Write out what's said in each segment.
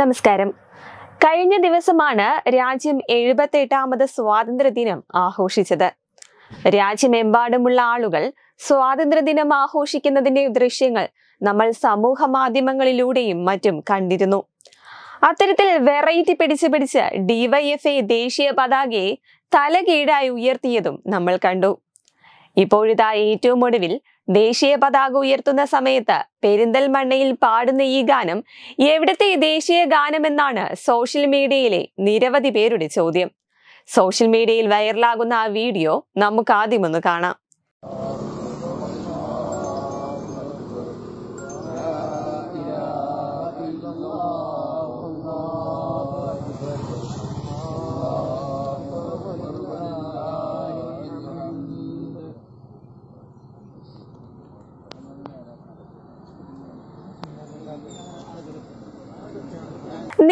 നമസ്കാരം കഴിഞ്ഞ ദിവസമാണ് രാജ്യം എഴുപത്തെട്ടാമത് സ്വാതന്ത്ര്യദിനം ആഘോഷിച്ചത് രാജ്യമെമ്പാടുമുള്ള ആളുകൾ സ്വാതന്ത്ര്യദിനം ആഘോഷിക്കുന്നതിന്റെ ദൃശ്യങ്ങൾ നമ്മൾ സമൂഹ മാധ്യമങ്ങളിലൂടെയും മറ്റും കണ്ടിരുന്നു അത്തരത്തിൽ വെറൈറ്റി പിടിച്ചു പിടിച്ച് ഡിവൈഎഫ്ഐ ദേശീയ പതാകയെ തലകീഴായി ഉയർത്തിയതും നമ്മൾ കണ്ടു ഇപ്പോഴിതാ ഏറ്റവും ഒടുവിൽ ദേശീയ പതാക ഉയർത്തുന്ന സമയത്ത് പെരിന്തൽമണ്ണയിൽ പാടുന്ന ഈ ഗാനം എവിടത്തെ ദേശീയ ഗാനമെന്നാണ് സോഷ്യൽ മീഡിയയിലെ നിരവധി പേരുടെ ചോദ്യം സോഷ്യൽ മീഡിയയിൽ വൈറലാകുന്ന ആ വീഡിയോ നമുക്ക് ആദ്യമൊന്ന് കാണാം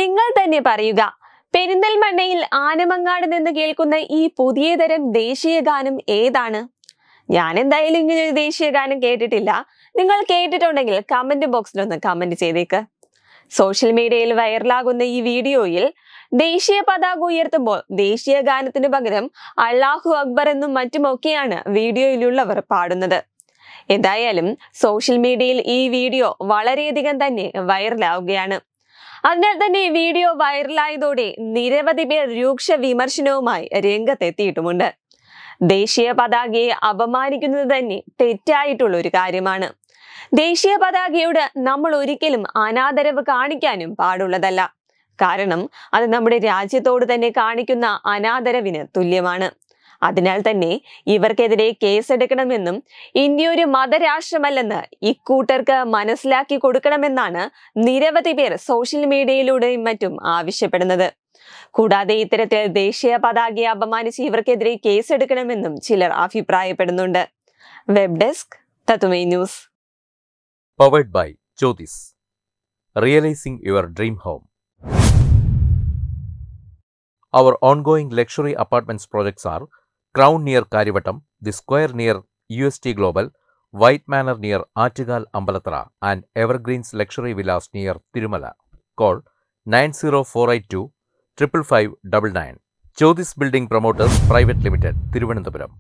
നിങ്ങൾ തന്നെ പറയുക പെരിന്തൽമണ്ണയിൽ ആനമങ്ങാട് നിന്ന് കേൾക്കുന്ന ഈ പുതിയ തരം ദേശീയ ഗാനം ഏതാണ് ഞാൻ എന്തായാലും ഇങ്ങനെ ഒരു ദേശീയ ഗാനം കേട്ടിട്ടില്ല നിങ്ങൾ കേട്ടിട്ടുണ്ടെങ്കിൽ കമന്റ് ബോക്സിൽ ഒന്ന് കമന്റ് ചെയ്തേക്ക് സോഷ്യൽ മീഡിയയിൽ വൈറലാകുന്ന ഈ വീഡിയോയിൽ ദേശീയ പതാക ഉയർത്തുമ്പോൾ ദേശീയ ഗാനത്തിന് പകരം അള്ളാഹു അക്ബർ എന്നും മറ്റുമൊക്കെയാണ് വീഡിയോയിലുള്ളവർ പാടുന്നത് എന്തായാലും സോഷ്യൽ മീഡിയയിൽ ഈ വീഡിയോ വളരെയധികം തന്നെ വൈറലാവുകയാണ് അതിനാൽ തന്നെ ഈ വീഡിയോ വൈറലായതോടെ നിരവധി പേർ രൂക്ഷ വിമർശനവുമായി രംഗത്തെത്തിയിട്ടുമുണ്ട് ദേശീയ പതാകയെ അപമാനിക്കുന്നത് തന്നെ തെറ്റായിട്ടുള്ള ഒരു കാര്യമാണ് ദേശീയ പതാകയോട് നമ്മൾ ഒരിക്കലും അനാദരവ് കാണിക്കാനും പാടുള്ളതല്ല കാരണം അത് നമ്മുടെ രാജ്യത്തോട് തന്നെ കാണിക്കുന്ന അനാദരവിന് തുല്യമാണ് അതിനാൽ തന്നെ ഇവർക്കെതിരെ കേസെടുക്കണമെന്നും ഇന്ത്യ ഒരു മതരാഷ്ട്രമല്ലെന്ന് ഇക്കൂട്ടർക്ക് മനസ്സിലാക്കി കൊടുക്കണമെന്നാണ് നിരവധി പേർ സോഷ്യൽ മീഡിയയിലൂടെയും മറ്റും ആവശ്യപ്പെടുന്നത് കൂടാതെ ഇത്തരത്തിൽ ദേശീയ പതാകയെ അപമാനിച്ച് ഇവർക്കെതിരെ കേസെടുക്കണമെന്നും ചിലർ അഭിപ്രായപ്പെടുന്നുണ്ട് വെബ് ഡെസ്ക് തത്തുമേ news powered by Jyothis realising your dream home Our ongoing luxury apartments projects are crown near Kariavattom the square near U S T global white manor near Attukal Ambalathara and evergreens luxury villas near Thirumala call nine zero four eight two triple five double nine Jyothis building promoters private limited Thiruvananthapuram